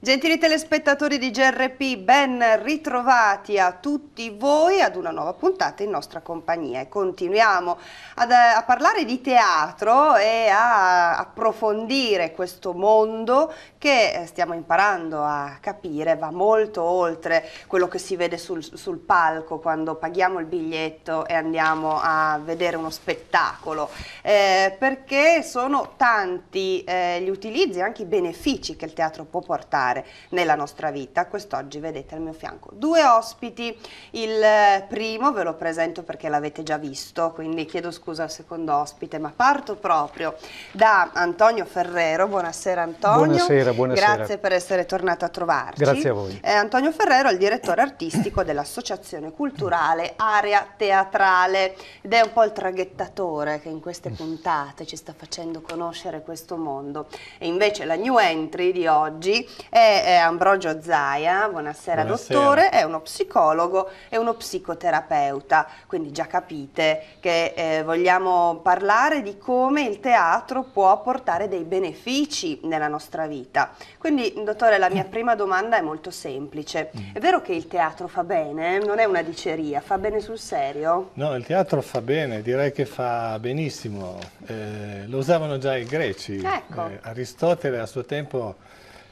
Gentili telespettatori di GRP, ben ritrovati a tutti voi ad una nuova puntata in nostra compagnia continuiamo ad, eh, a parlare di teatro e a approfondire questo mondo che eh, stiamo imparando a capire, va molto oltre quello che si vede sul, sul palco quando paghiamo il biglietto e andiamo a vedere uno spettacolo, eh, perché sono tanti eh, gli utilizzi e anche i benefici che il teatro può portare fare nella nostra vita. Quest'oggi vedete al mio fianco due ospiti, il eh, primo ve lo presento perché l'avete già visto, quindi chiedo scusa al secondo ospite, ma parto proprio da Antonio Ferrero, buonasera Antonio. Buonasera, buonasera. Grazie per essere tornato a trovarci. Grazie a voi. Eh, Antonio Ferrero è il direttore artistico dell'Associazione Culturale Area Teatrale ed è un po' il traghettatore che in queste puntate ci sta facendo conoscere questo mondo. E invece la new entry di oggi è è Ambrogio Zaia, buonasera, buonasera, dottore, è uno psicologo e uno psicoterapeuta, quindi già capite che eh, vogliamo parlare di come il teatro può portare dei benefici nella nostra vita. Quindi, dottore, la mia prima domanda è molto semplice. Mm. È vero che il teatro fa bene? Non è una diceria, fa bene sul serio? No, il teatro fa bene, direi che fa benissimo. Eh, lo usavano già i greci. Ecco. Eh, Aristotele a suo tempo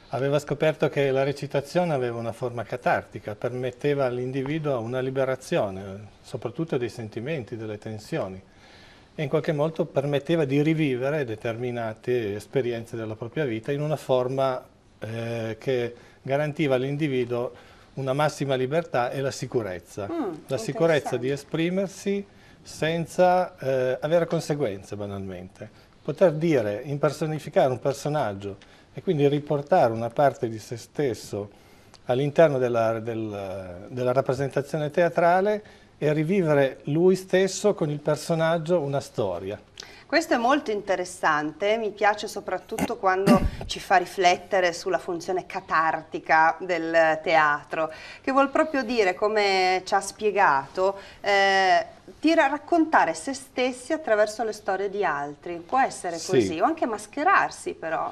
aveva scoperto che la recitazione aveva una forma catartica, permetteva all'individuo una liberazione, soprattutto dei sentimenti, delle tensioni, e in qualche modo permetteva di rivivere determinate esperienze della propria vita in una forma eh, che garantiva all'individuo una massima libertà e la sicurezza, mm, la sicurezza di esprimersi senza eh, avere conseguenze banalmente. Poter dire, impersonificare un personaggio e quindi riportare una parte di se stesso all'interno della, del, della rappresentazione teatrale e rivivere lui stesso con il personaggio una storia. Questo è molto interessante, mi piace soprattutto quando ci fa riflettere sulla funzione catartica del teatro, che vuol proprio dire, come ci ha spiegato, eh, tira, raccontare se stessi attraverso le storie di altri. Può essere così, sì. o anche mascherarsi però.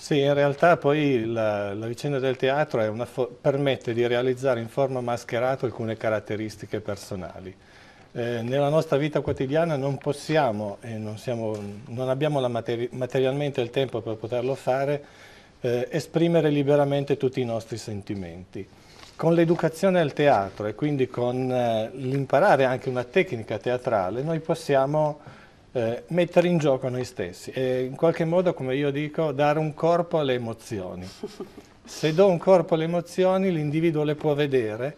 Sì, in realtà poi la, la vicenda del teatro permette di realizzare in forma mascherata alcune caratteristiche personali. Eh, nella nostra vita quotidiana non possiamo e eh, non, non, abbiamo materi materialmente il tempo per poterlo fare, eh, esprimere liberamente tutti i nostri sentimenti. Con l'educazione al teatro e quindi con eh, l'imparare anche una tecnica teatrale, noi possiamo eh, mettere in gioco noi stessi e in qualche modo, come io dico, dare un corpo alle emozioni. Se do un corpo alle emozioni l'individuo le può vedere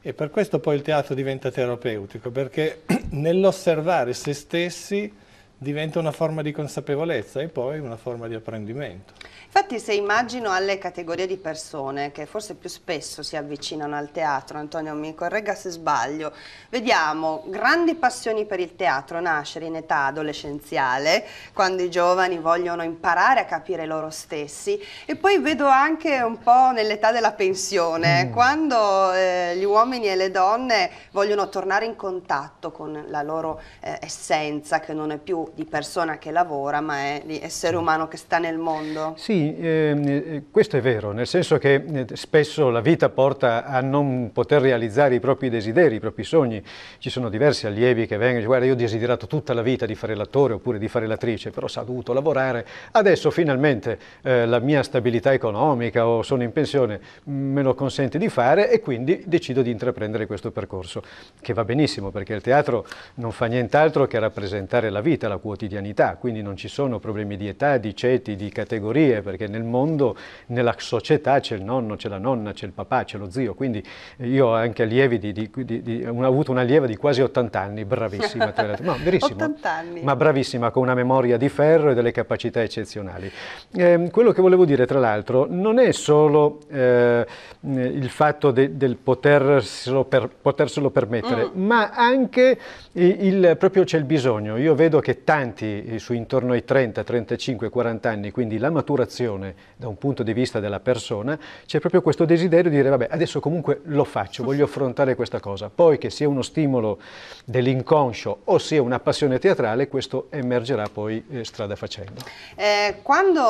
e per questo poi il teatro diventa terapeutico, perché nell'osservare se stessi diventa una forma di consapevolezza e poi una forma di apprendimento. Infatti se immagino alle categorie di persone che forse più spesso si avvicinano al teatro, Antonio mi corregga se sbaglio, vediamo grandi passioni per il teatro nascere in età adolescenziale, quando i giovani vogliono imparare a capire loro stessi e poi vedo anche un po' nell'età della pensione, mm. quando eh, gli uomini e le donne vogliono tornare in contatto con la loro eh, essenza che non è più di persona che lavora ma è di essere umano che sta nel mondo. Sì, Ehm, eh, questo è vero, nel senso che eh, spesso la vita porta a non poter realizzare i propri desideri, i propri sogni. Ci sono diversi allievi che vengono e dicono guarda io ho desiderato tutta la vita di fare l'attore oppure di fare l'attrice, però ho dovuto lavorare, adesso finalmente eh, la mia stabilità economica o sono in pensione me lo consente di fare e quindi decido di intraprendere questo percorso, che va benissimo perché il teatro non fa nient'altro che rappresentare la vita, la quotidianità, quindi non ci sono problemi di età, di ceti, di categorie, perché nel mondo, nella società c'è il nonno, c'è la nonna, c'è il papà, c'è lo zio, quindi io ho anche allievi di, di, di, di ho avuto un lieva di quasi 80 anni, bravissima, no, verissimo, ma bravissima, con una memoria di ferro e delle capacità eccezionali. Eh, quello che volevo dire, tra l'altro, non è solo eh, il fatto de, del poterselo, per, poterselo permettere, mm. ma anche il, il proprio c'è il bisogno. Io vedo che tanti eh, su intorno ai 30, 35, 40 anni, quindi la maturazione realizzazione da un punto di vista della persona, c'è proprio questo desiderio di dire vabbè adesso comunque lo faccio, voglio affrontare questa cosa. Poi che sia uno stimolo dell'inconscio o sia una passione teatrale, questo emergerà poi eh, strada facendo. Eh, quando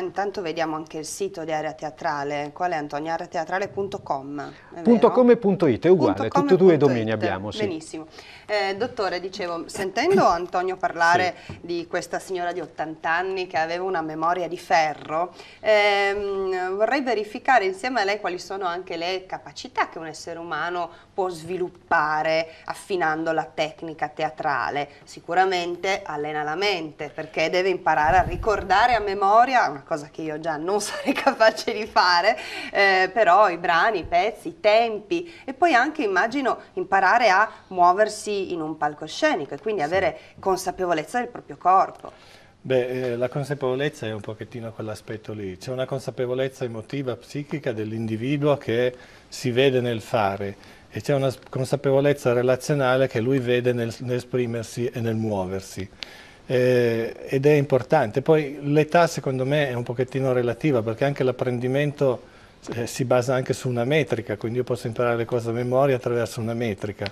intanto vediamo anche il sito di Area Teatrale, qual è antonioareateatrale.com? .com.it è uguale, tutti e due i domini abbiamo. Sì. Benissimo. Eh, dottore, dicevo, sentendo Antonio parlare sì. di questa signora di 80 anni che aveva una memoria di ferro, ehm, vorrei verificare insieme a lei quali sono anche le capacità che un essere umano può sviluppare affinando la tecnica teatrale. Sicuramente allena la mente perché deve imparare a ricordare a memoria, una cosa che io già non sarei capace di fare, eh, però i brani, i pezzi, i tempi e poi anche immagino imparare a muoversi in un palcoscenico e quindi avere consapevolezza del proprio corpo. Beh, eh, la consapevolezza è un pochettino quell'aspetto lì, c'è una consapevolezza emotiva, psichica dell'individuo che si vede nel fare e c'è una consapevolezza relazionale che lui vede nel, nell'esprimersi e nel muoversi. Eh, ed è importante. Poi l'età secondo me è un pochettino relativa perché anche l'apprendimento eh, si basa anche su una metrica, quindi io posso imparare le cose a memoria attraverso una metrica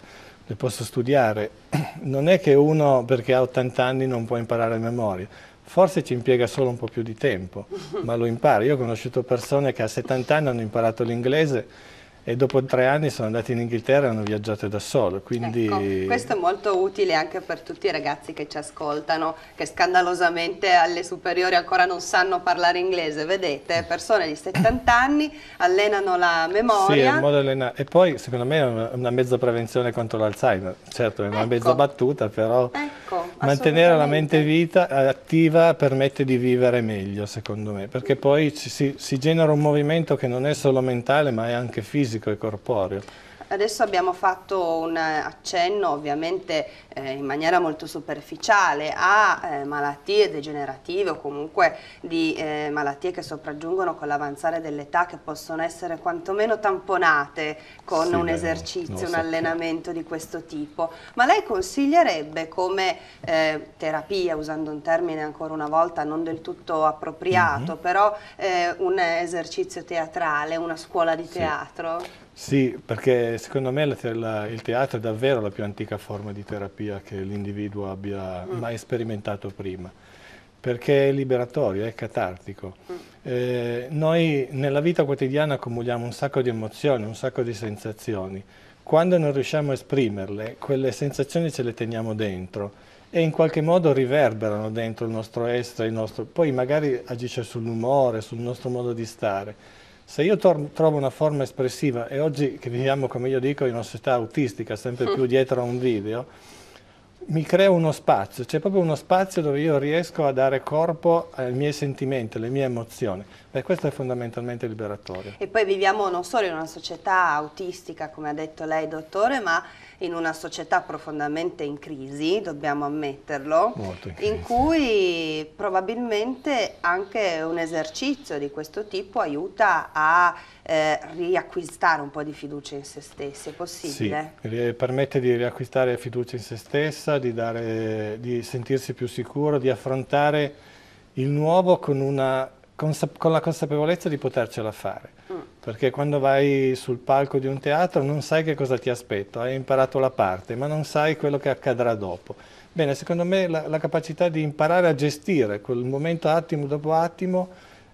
le posso studiare. Non è che uno perché ha 80 anni non può imparare a memoria, forse ci impiega solo un po' più di tempo, ma lo impara. Io ho conosciuto persone che a 70 anni hanno imparato l'inglese e dopo tre anni sono andati in Inghilterra e hanno viaggiato da solo. Quindi... Ecco, questo è molto utile anche per tutti i ragazzi che ci ascoltano, che scandalosamente alle superiori ancora non sanno parlare inglese. Vedete, persone di 70 anni allenano la memoria. Sì, è un modo allenare. e poi secondo me è una mezza prevenzione contro l'Alzheimer. Certo, è una ecco. mezza battuta, però... Ecco Mantenere la mente vita, attiva permette di vivere meglio, secondo me, perché poi si, si genera un movimento che non è solo mentale, ma è anche fisico e corporeo. Adesso abbiamo fatto un eh, accenno ovviamente eh, in maniera molto superficiale a eh, malattie degenerative o comunque di eh, malattie che sopraggiungono con l'avanzare dell'età che possono essere quantomeno tamponate con sì, un esercizio, un allenamento di questo tipo. Ma lei consiglierebbe come eh, terapia, usando un termine ancora una volta non del tutto appropriato, mm -hmm. però eh, un esercizio teatrale, una scuola di sì. teatro? Sì, perché secondo me la, la, il teatro è davvero la più antica forma di terapia che l'individuo abbia mm. mai sperimentato prima, perché è liberatorio, è catartico. Mm. Eh, noi nella vita quotidiana accumuliamo un sacco di emozioni, un sacco di sensazioni. Quando non riusciamo a esprimerle, quelle sensazioni ce le teniamo dentro e in qualche modo riverberano dentro il nostro essere, il nostro... poi magari agisce sull'umore, sul nostro modo di stare. Se io trovo una forma espressiva e oggi che viviamo, come io dico, in una società autistica, sempre più dietro a un video, mi crea uno spazio, c'è proprio uno spazio dove io riesco a dare corpo ai miei sentimenti, alle mie emozioni. Beh, questo è fondamentalmente liberatorio. E poi viviamo non solo in una società autistica, come ha detto lei dottore, ma in una società profondamente in crisi, dobbiamo ammetterlo, Molto in, crisi. in cui probabilmente anche un esercizio di questo tipo aiuta a eh, riacquistare un po' di fiducia in se stessi, è possibile? Sì, permette di riacquistare fiducia in se stessa, di, dare, di sentirsi più sicuro, di affrontare il nuovo con, una, con la consapevolezza di potercela fare. Mm. Perché quando vai sul palco di un teatro non sai che cosa ti aspetta, hai imparato la parte, ma non sai quello che accadrà dopo. Bene, secondo me la, la capacità di imparare a gestire quel momento attimo dopo attimo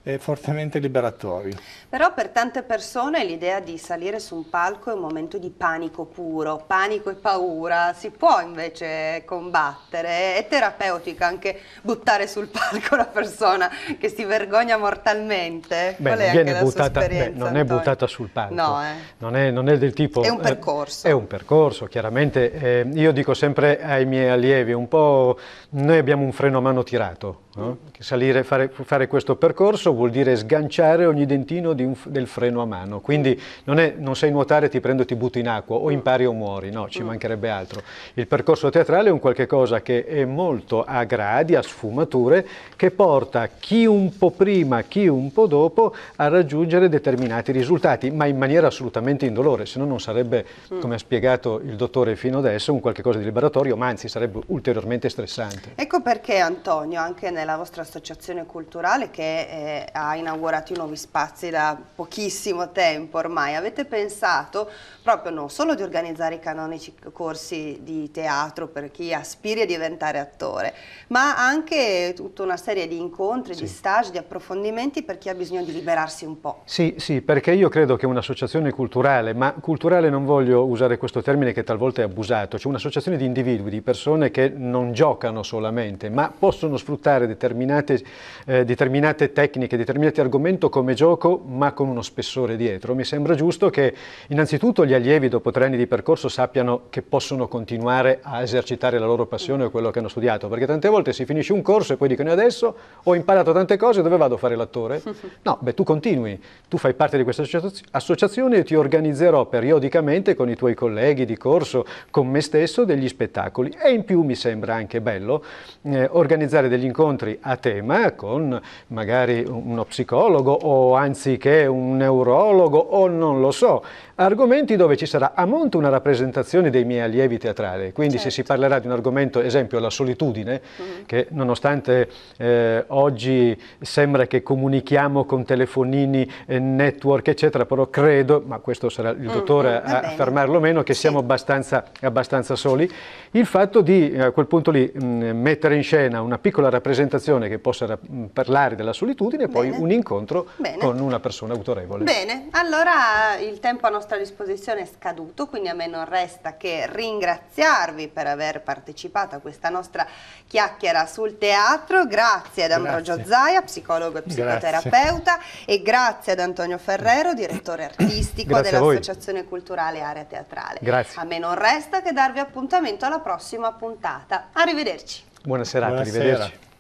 eh, fortemente liberatorio. Però per tante persone l'idea di salire su un palco è un momento di panico puro, panico e paura, si può invece combattere, è terapeutica anche buttare sul palco una persona che si vergogna mortalmente? Beh, Qual è anche la buttata, sua beh, non è buttata sul palco, no, eh. non, è, non, è, del tipo... È un eh, percorso. Eh, è un percorso, chiaramente. Eh, io dico sempre ai miei allievi, un po' noi abbiamo un freno a mano tirato, No? Salire fare, fare, questo percorso vuol dire sganciare ogni dentino un, del freno a mano, quindi non, è, non sai nuotare, ti prendo e ti butto in acqua, o impari o muori, no, ci mm. mancherebbe altro. Il percorso teatrale è un qualche cosa che è molto a gradi, a sfumature, che porta chi un po' prima, chi un po' dopo a raggiungere determinati risultati, ma in maniera assolutamente indolore, se no non sarebbe, mm. come ha spiegato il dottore fino adesso, un qualche cosa di liberatorio, ma anzi sarebbe ulteriormente stressante. Ecco perché Antonio, anche nel della vostra associazione culturale che eh, ha inaugurato i nuovi spazi da pochissimo tempo ormai. Avete pensato proprio non solo di organizzare i canonici corsi di teatro per chi aspiri a diventare attore, ma anche tutta una serie di incontri, sì. di stage, di approfondimenti per chi ha bisogno di liberarsi un po'. Sì, sì, perché io credo che un'associazione culturale, ma culturale non voglio usare questo termine che talvolta è abusato, cioè un'associazione di individui, di persone che non giocano solamente, ma possono sfruttare determinate, eh, determinate tecniche, determinati argomenti come gioco, ma con uno spessore dietro. Mi sembra giusto che innanzitutto gli allievi dopo tre anni di percorso sappiano che possono continuare a esercitare la loro passione o quello che hanno studiato, perché tante volte si finisce un corso e poi dicono adesso ho imparato tante cose, dove vado a fare l'attore? No, beh tu continui, tu fai parte di questa associazione e ti organizzerò periodicamente con i tuoi colleghi di corso, con me stesso, degli spettacoli e in più mi sembra anche bello eh, organizzare degli incontri incontri a tema con magari uno psicologo o anziché un neurologo o non lo so, argomenti dove ci sarà a monte una rappresentazione dei miei allievi teatrali, quindi certo. se si certo. parlerà di un argomento, esempio la solitudine, mm che nonostante eh, oggi sembra che comunichiamo con telefonini, eh, network eccetera, però credo, ma questo sarà il mm-hmm. dottore mm -hmm. a affermarlo meno, che siamo abbastanza, abbastanza soli, il fatto di a quel punto lì mh, mm, mettere in scena una piccola rappresentazione presentazione che possa mm, parlare della solitudine e poi un incontro Bene. con una persona autorevole. Bene, allora il tempo a nostra disposizione è scaduto, quindi a me non resta che ringraziarvi per aver partecipato a questa nostra chiacchiera sul teatro. Grazie ad Ambrogio grazie. Zaia, psicologo e psicoterapeuta, grazie. e grazie ad Antonio Ferrero, direttore artistico dell'Associazione Culturale Area Teatrale. Grazie. A me non resta che darvi appuntamento alla prossima puntata. Arrivederci. Buona serata, Buonasera. arrivederci.